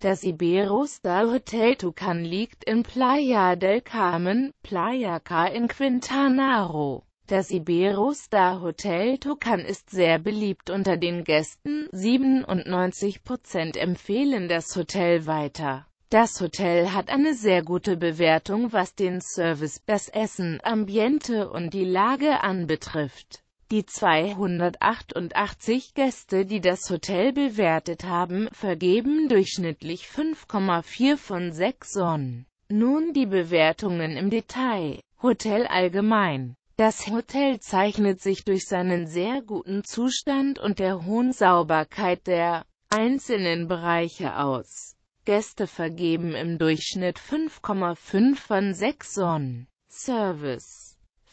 Das Ibero Star Hotel Tucan liegt in Playa del Carmen, Playa Car in Quintana Roo. Das Star Hotel Tucan ist sehr beliebt unter den Gästen, 97% empfehlen das Hotel weiter. Das Hotel hat eine sehr gute Bewertung was den Service, das Essen, Ambiente und die Lage anbetrifft. Die 288 Gäste, die das Hotel bewertet haben, vergeben durchschnittlich 5,4 von 6 Sonnen. Nun die Bewertungen im Detail. Hotel allgemein. Das Hotel zeichnet sich durch seinen sehr guten Zustand und der hohen Sauberkeit der einzelnen Bereiche aus. Gäste vergeben im Durchschnitt 5,5 von 6 Sonnen. Service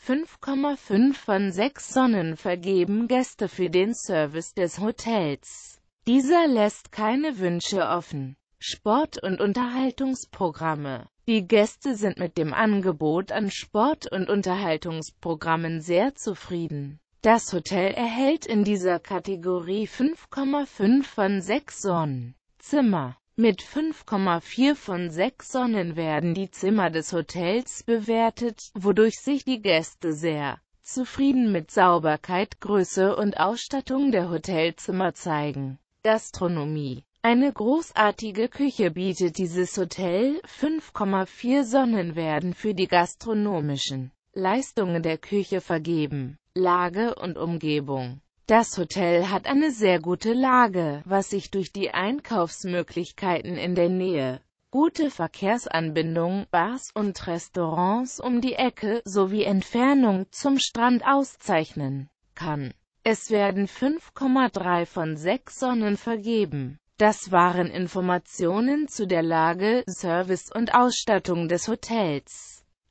5,5 von 6 Sonnen vergeben Gäste für den Service des Hotels. Dieser lässt keine Wünsche offen. Sport- und Unterhaltungsprogramme Die Gäste sind mit dem Angebot an Sport- und Unterhaltungsprogrammen sehr zufrieden. Das Hotel erhält in dieser Kategorie 5,5 von 6 Sonnen. Zimmer mit 5,4 von 6 Sonnen werden die Zimmer des Hotels bewertet, wodurch sich die Gäste sehr zufrieden mit Sauberkeit, Größe und Ausstattung der Hotelzimmer zeigen. Gastronomie eine großartige Küche bietet dieses Hotel, 5,4 Sonnen werden für die gastronomischen Leistungen der Küche vergeben. Lage und Umgebung das Hotel hat eine sehr gute Lage, was sich durch die Einkaufsmöglichkeiten in der Nähe, gute Verkehrsanbindung, Bars und Restaurants um die Ecke sowie Entfernung zum Strand auszeichnen kann. Es werden 5,3 von 6 Sonnen vergeben. Das waren Informationen zu der Lage, Service und Ausstattung des Hotels.